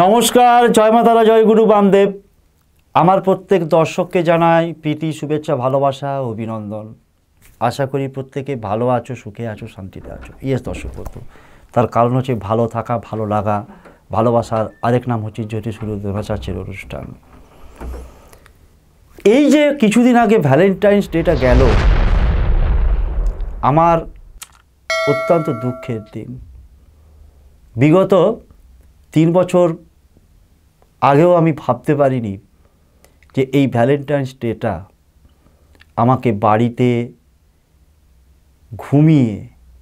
নমস্কার জয় মাতারা জয় গুরু বামদেব আমার প্রত্যেক দর্শককে জানাই প্রীতি শুভেচ্ছা ভালোবাসা অভিনন্দন আশা করি প্রত্যেকে ভালো আছো সুখে আছো শান্তিতে আছো ইয়েস দর্শক তার কারণ হচ্ছে ভালো থাকা ভালো লাগা ভালোবাসার আরেক নাম হচ্ছে জ্যোতি সুরু দ্রোণাচার্যের অনুষ্ঠান এই যে কিছুদিন আগে ভ্যালেন্টাইন্স ডেটা গেল আমার অত্যন্ত দুঃখের দিন বিগত তিন বছর আগেও আমি ভাবতে পারিনি যে এই ভ্যালেন্টাইন্স ডেটা আমাকে বাড়িতে ঘুমিয়ে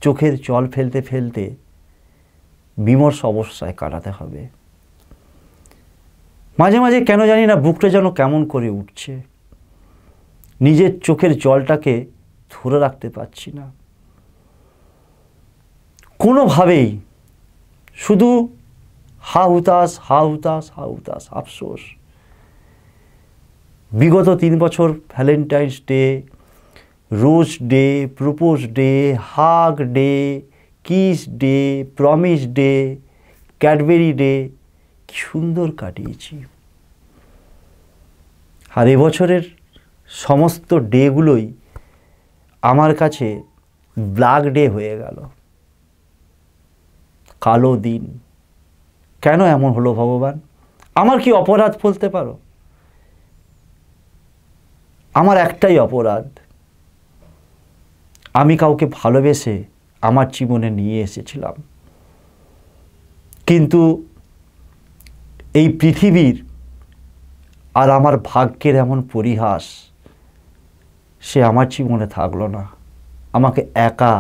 চোখের জল ফেলতে ফেলতে বিমর্ষ অবস্থায় কাটাতে হবে মাঝে মাঝে কেন জানি না বুকটা যেন কেমন করে উঠছে নিজের চোখের জলটাকে ধরে রাখতে পারছি না কোনোভাবেই শুধু হা হুতাস হা হুতাস হা হুতাস আফসোস বিগত তিন বছর Valentine's day rose day propose day hug day kiss day promise day Cadbury day কী সুন্দর কাটিয়েছি আর এবছরের সমস্ত ডেগুলোই আমার কাছে ব্ল্যাক ডে হয়ে গেল কালো দিন কেন এমন হলো ভগবান আমার কি অপরাধ বলতে পারো আমার একটাই অপরাধ আমি কাউকে ভালোবেসে আমার জীবনে নিয়ে এসেছিলাম কিন্তু এই পৃথিবীর আর আমার ভাগ্যের এমন পরিহাস সে আমার জীবনে থাকলো না আমাকে একা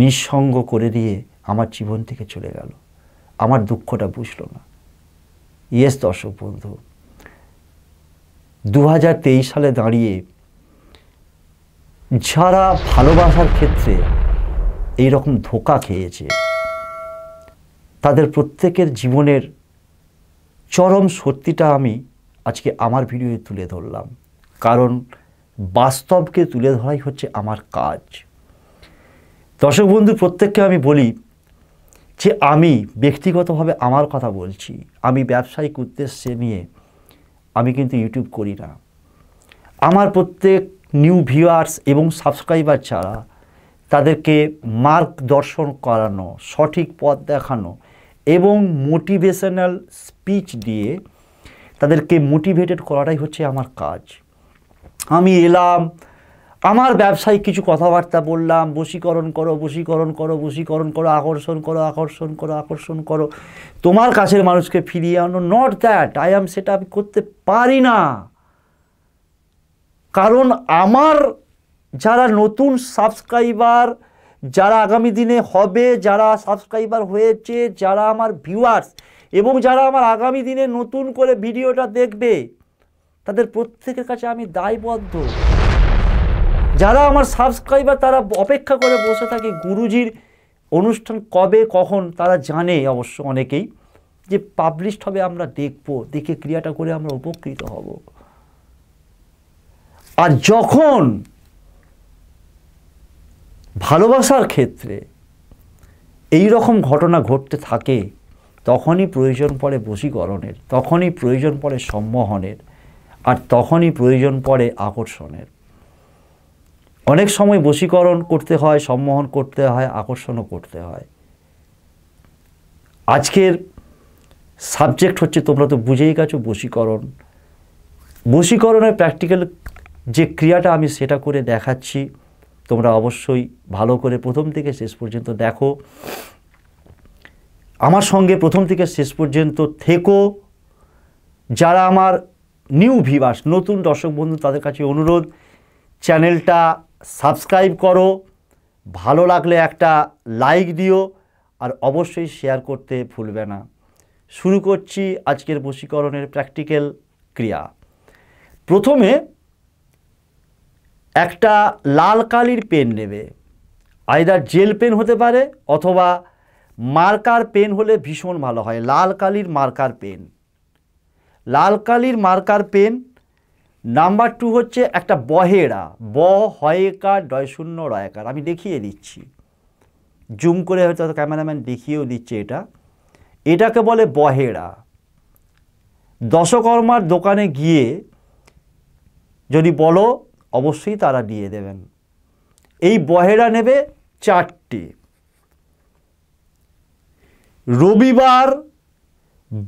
নিঃসঙ্গ করে দিয়ে আমার জীবন থেকে চলে গেল আমার দুঃখটা বুঝলো না ইয়েস দর্শক বন্ধু দু সালে দাঁড়িয়ে যারা ভালোবাসার ক্ষেত্রে এই রকম ধোকা খেয়েছে তাদের প্রত্যেকের জীবনের চরম সত্যিটা আমি আজকে আমার ভিডিওয়ে তুলে ধরলাম কারণ বাস্তবকে তুলে ধরাই হচ্ছে আমার কাজ দর্শক বন্ধু প্রত্যেককে আমি বলি যে আমি ব্যক্তিগতভাবে আমার কথা বলছি আমি ব্যবসায়িক উদ্দেশ্যে নিয়ে আমি কিন্তু ইউটিউব করি না আমার প্রত্যেক নিউ ভিউয়ার্স এবং সাবস্ক্রাইবার ছাড়া তাদেরকে মার্গ দর্শন করানো সঠিক পথ দেখানো এবং মোটিভেশনাল স্পিচ দিয়ে তাদেরকে মোটিভেটেড করাটাই হচ্ছে আমার কাজ আমি এলাম আমার ব্যবসায়িক কিছু কথাবার্তা বললাম বশীকরণ করো বশীকরণ করো বশীকরণ করো আকর্ষণ করো আকর্ষণ করো আকর্ষণ করো তোমার কাছের মানুষকে ফিরিয়ে আনো নট দ্যাট আই অ্যাম সেটা আমি করতে পারি না কারণ আমার যারা নতুন সাবস্ক্রাইবার যারা আগামী দিনে হবে যারা সাবস্ক্রাইবার হয়েছে যারা আমার ভিউয়ার্স এবং যারা আমার আগামী দিনে নতুন করে ভিডিওটা দেখবে তাদের প্রত্যেকের কাছে আমি দায়বদ্ধ যারা আমার সাবস্ক্রাইবার তারা অপেক্ষা করে বসে থাকে গুরুজির অনুষ্ঠান কবে কখন তারা জানে অবশ্য অনেকেই যে পাবলিশড হবে আমরা দেখব দেখে ক্রিয়াটা করে আমরা উপকৃত হব আর যখন ভালোবাসার ক্ষেত্রে এই রকম ঘটনা ঘটতে থাকে তখনই প্রয়োজন পড়ে বশীকরণের তখনই প্রয়োজন পড়ে সম্মোহনের আর তখনই প্রয়োজন পড়ে আকর্ষণের অনেক সময় বশীকরণ করতে হয় সম্মোহন করতে হয় আকর্ষণও করতে হয় আজকের সাবজেক্ট হচ্ছে তোমরা তো বুঝেই গেছো বশীকরণ বশীকরণের প্র্যাকটিক্যাল যে ক্রিয়াটা আমি সেটা করে দেখাচ্ছি তোমরা অবশ্যই ভালো করে প্রথম থেকে শেষ পর্যন্ত দেখো আমার সঙ্গে প্রথম থেকে শেষ পর্যন্ত থেকো যারা আমার নিউ ভিভাস নতুন দর্শক বন্ধু তাদের কাছে অনুরোধ চ্যানেলটা সাবস্ক্রাইব করো ভালো লাগলে একটা লাইক দিও আর অবশ্যই শেয়ার করতে ভুলবে না শুরু করছি আজকের বশীকরণের প্র্যাকটিক্যাল ক্রিয়া প্রথমে একটা লাল কালির পেন নেবে আয়দার জেল পেন হতে পারে অথবা মার্কার পেন হলে ভীষণ ভালো হয় লাল কালির মার্কার পেন লাল কালির মার্কার পেন নাম্বার টু হচ্ছে একটা বহেরা ব হয়কার ডয় শূন্য রয়কার আমি দেখিয়ে দিচ্ছি জুম করে হয়তো ক্যামেরাম্যান দেখিয়েও দিচ্ছে এটা এটাকে বলে বহেরা দশকর্মার দোকানে গিয়ে যদি বলো অবশ্যই তারা দিয়ে দেবেন এই বহেরা নেবে চারটি রবিবার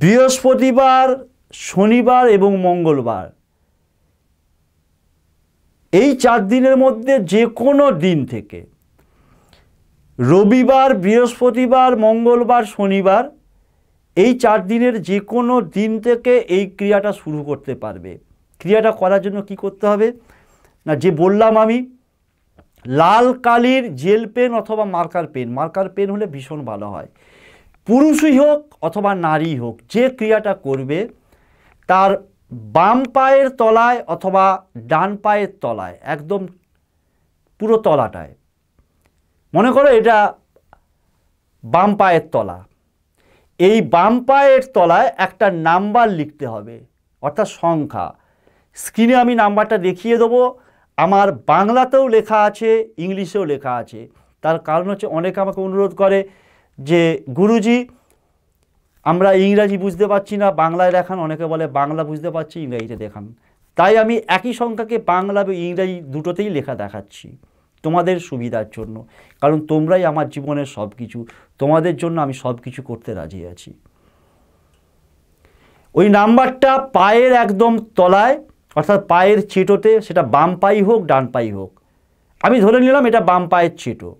বৃহস্পতিবার শনিবার এবং মঙ্গলবার এই চার দিনের মধ্যে যে কোনো দিন থেকে রবিবার বৃহস্পতিবার মঙ্গলবার শনিবার এই চার দিনের যে কোনো দিন থেকে এই ক্রিয়াটা শুরু করতে পারবে ক্রিয়াটা করার জন্য কি করতে হবে না যে বললাম আমি লাল কালির জেল পেন অথবা মার্কার পেন মার্কার পেন হলে ভীষণ ভালো হয় পুরুষই হোক অথবা নারী হোক যে ক্রিয়াটা করবে তার বাম পায়ের তলায় অথবা ডান পায়ের তলায় একদম পুরো তলাটায় মনে করো এটা বাম পায়ের তলা এই বাম পায়ের তলায় একটা নাম্বার লিখতে হবে অর্থাৎ সংখ্যা স্ক্রিনে আমি নাম্বারটা দেখিয়ে দেবো আমার বাংলাতেও লেখা আছে ইংলিশেও লেখা আছে তার কারণ হচ্ছে অনেকে আমাকে অনুরোধ করে যে গুরুজি আমরা ইংরাজি বুঝতে পারছি না বাংলায় দেখান অনেকে বলে বাংলা বুঝতে পারছি ইংরাজিতে দেখান তাই আমি একই সংখ্যাকে বাংলা এবং ইংরাজি দুটোতেই লেখা দেখাচ্ছি তোমাদের সুবিধার জন্য কারণ তোমরাই আমার জীবনের সব কিছু তোমাদের জন্য আমি সব কিছু করতে রাজি আছি ওই নাম্বারটা পায়ের একদম তলায় অর্থাৎ পায়ের ছিটোতে সেটা বাম পাই হোক ডান পাই হোক আমি ধরে নিলাম এটা বাম পায়ের ছিটো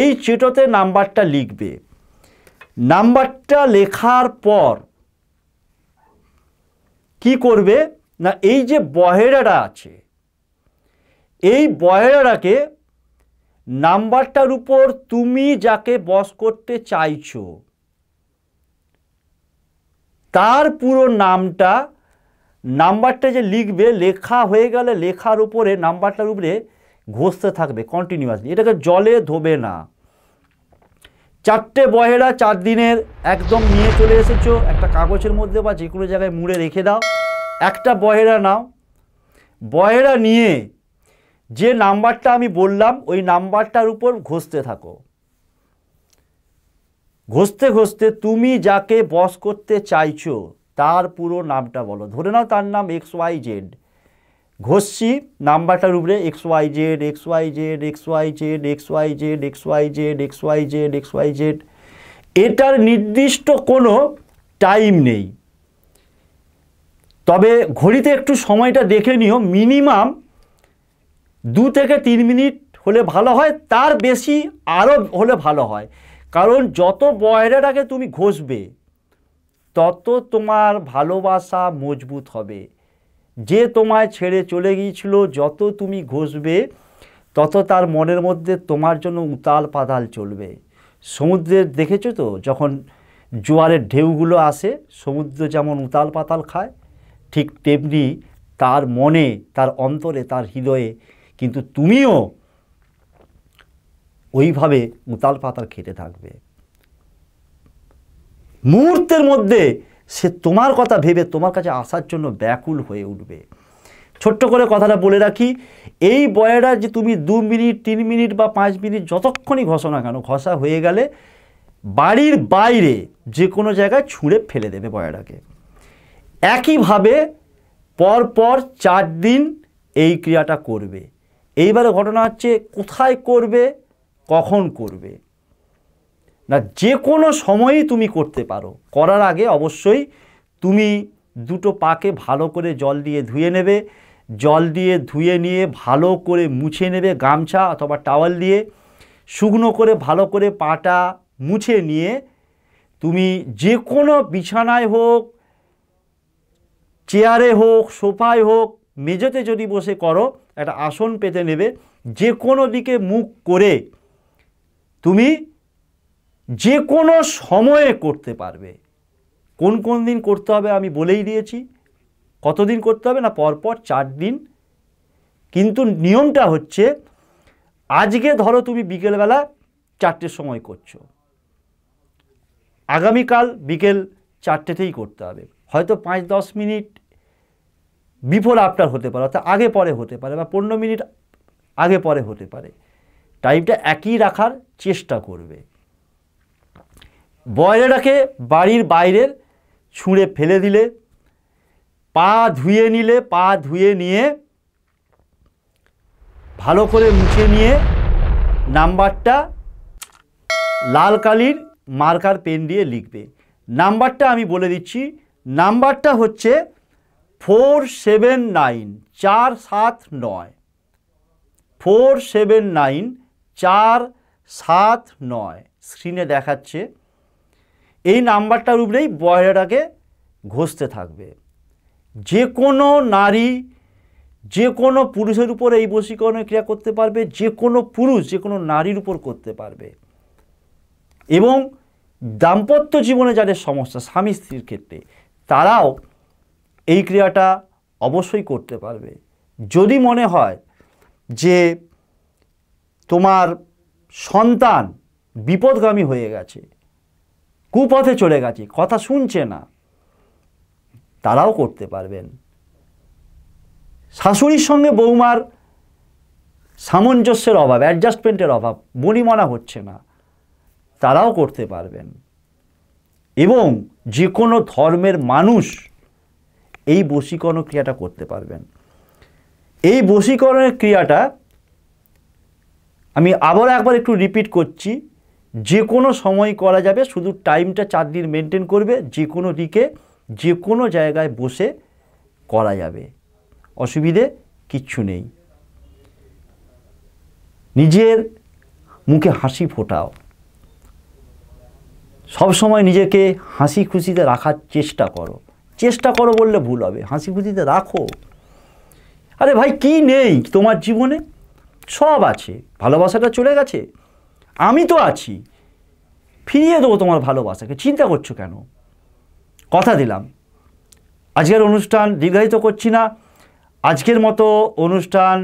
এই ছিটোতে নাম্বারটা লিখবে নাম্বারটা লেখার পর কি করবে না এই যে বহেরাটা আছে এই বহেরাটাকে নাম্বারটার উপর তুমি যাকে বস করতে চাইছো তার পুরো নামটা নাম্বারটা যে লিখবে লেখা হয়ে গেলে লেখার উপরে নাম্বারটার উপরে ঘষতে থাকবে কন্টিনিউয়াসলি এটাকে জলে ধোবে না চারটে বহেরা চার দিনের একদম নিয়ে চলে এসেছো একটা কাগজের মধ্যে বা যে কোনো জায়গায় মুড়ে রেখে দাও একটা বহেরা নাও বহেরা নিয়ে যে নাম্বারটা আমি বললাম ওই নাম্বারটার উপর ঘষতে থাকো ঘষতে ঘষতে তুমি যাকে বস করতে চাইছো তার পুরো নামটা বলো ধরে নাও তার নাম এক্স ওয়াই জেড ঘষছি নাম্বারটার উপরে X Y Z X Y Z X Y Z X Y Z X Y Z X Y Z X Y Z এটার নির্দিষ্ট কোনো টাইম নেই তবে ঘড়িতে একটু সময়টা দেখে নিও মিনিমাম দু থেকে তিন মিনিট হলে ভালো হয় তার বেশি আরও হলে ভালো হয় কারণ যত বয়রাটাকে তুমি ঘষবে তত তোমার ভালোবাসা মজবুত হবে যে তোমায় ছেড়ে চলে গিয়েছিল যত তুমি ঘষবে তত তার মনের মধ্যে তোমার জন্য উতাল পাতাল চলবে সমুদ্রের দেখেছো তো যখন জোয়ারের ঢেউগুলো আসে সমুদ্র যেমন উতাল পাতাল খায় ঠিক তেমনি তার মনে তার অন্তরে তার হৃদয়ে কিন্তু তুমিও ওইভাবে উতাল পাতাল খেটে থাকবে মুহূর্তের মধ্যে সে তোমার কথা ভেবে তোমার কাছে আসার জন্য ব্যাকুল হয়ে উঠবে ছোট্ট করে কথাটা বলে রাখি এই বয়াটা যে তুমি দু মিনিট তিন মিনিট বা পাঁচ মিনিট যতক্ষণই ঘষো না কেন ঘষা হয়ে গেলে বাড়ির বাইরে যে কোনো জায়গায় ছুঁড়ে ফেলে দেবে বয়াটাকে একইভাবে পরপর চার দিন এই ক্রিয়াটা করবে এইবারে ঘটনা হচ্ছে কোথায় করবে কখন করবে না যে কোনো সময়েই তুমি করতে পারো করার আগে অবশ্যই তুমি দুটো পাকে ভালো করে জল দিয়ে ধুয়ে নেবে জল দিয়ে ধুয়ে নিয়ে ভালো করে মুছে নেবে গামছা অথবা টাওয়াল দিয়ে শুকনো করে ভালো করে পাটা মুছে নিয়ে তুমি যে কোনো বিছানায় হোক চেয়ারে হোক সোফায় হোক মেঝেতে যদি বসে করো একটা আসন পেতে নেবে যে কোনো দিকে মুখ করে তুমি যে কোনো সময়ে করতে পারবে কোন কোন দিন করতে হবে আমি বলেই দিয়েছি কতদিন করতে হবে না পরপর চার দিন কিন্তু নিয়মটা হচ্ছে আজকে ধরো তুমি বিকেলবেলা চারটের সময় করছো আগামীকাল বিকেল চারটেতেই করতে হবে হয়তো পাঁচ দশ মিনিট বিফোর আফটার হতে পারে অর্থাৎ আগে পরে হতে পারে বা পনেরো মিনিট আগে পরে হতে পারে টাইমটা একই রাখার চেষ্টা করবে বয়লাটাকে বাড়ির বাইরের ছুঁড়ে ফেলে দিলে পা ধুয়ে নিলে পা ধুয়ে নিয়ে ভালো করে মুছে নিয়ে নাম্বারটা লাল কালির মার্কার পেন দিয়ে লিখবে নাম্বারটা আমি বলে দিচ্ছি নাম্বারটা হচ্ছে ফোর সেভেন নাইন চার সাত নয় ফোর সেভেন নাইন চার সাত নয় স্ক্রিনে দেখাচ্ছে এই নাম্বারটার উপরেই বয়রাটাকে ঘষতে থাকবে যে কোনো নারী যে কোনো পুরুষের উপর এই বশীকরণের ক্রিয়া করতে পারবে যে কোনো পুরুষ যে কোনো নারীর উপর করতে পারবে এবং দাম্পত্য জীবনে যাদের সমস্যা স্বামী স্ত্রীর ক্ষেত্রে তারাও এই ক্রিয়াটা অবশ্যই করতে পারবে যদি মনে হয় যে তোমার সন্তান বিপদগামী হয়ে গেছে কুপথে চলে গেছে কথা শুনছে না তারাও করতে পারবেন শাশুড়ির সঙ্গে বৌমার সামঞ্জস্যের অভাব অ্যাডজাস্টমেন্টের অভাব মনিমনা হচ্ছে না তারাও করতে পারবেন এবং যে কোনো ধর্মের মানুষ এই বশীকরণ ক্রিয়াটা করতে পারবেন এই বশীকরণের ক্রিয়াটা আমি আবারও একবার একটু রিপিট করছি যে কোনো সময় করা যাবে শুধু টাইমটা চার দিন মেনটেন করবে যে কোনো দিকে যে কোনো জায়গায় বসে করা যাবে অসুবিধে কিচ্ছু নেই নিজের মুখে হাসি ফোটাও সব সময় নিজেকে হাসি খুশিতে রাখার চেষ্টা করো চেষ্টা করো বললে ভুল হবে হাসি খুশিতে রাখো আরে ভাই কি নেই তোমার জীবনে সব আছে ভালোবাসাটা চলে গেছে আমি তো আছি ফিরিয়ে দেবো তোমার ভালোবাসাকে চিন্তা করছো কেন কথা দিলাম আজকের অনুষ্ঠান দীর্ঘায়িত করছি না আজকের মতো অনুষ্ঠান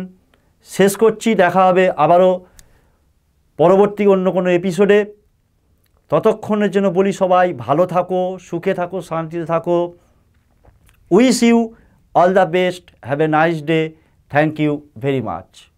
শেষ করছি দেখা হবে আবারও পরবর্তী অন্য কোনো এপিসোডে ততক্ষণের জন্য বলি সবাই ভালো থাকো সুখে থাকো শান্তিতে থাকো wish you all the best have a nice day thank you very much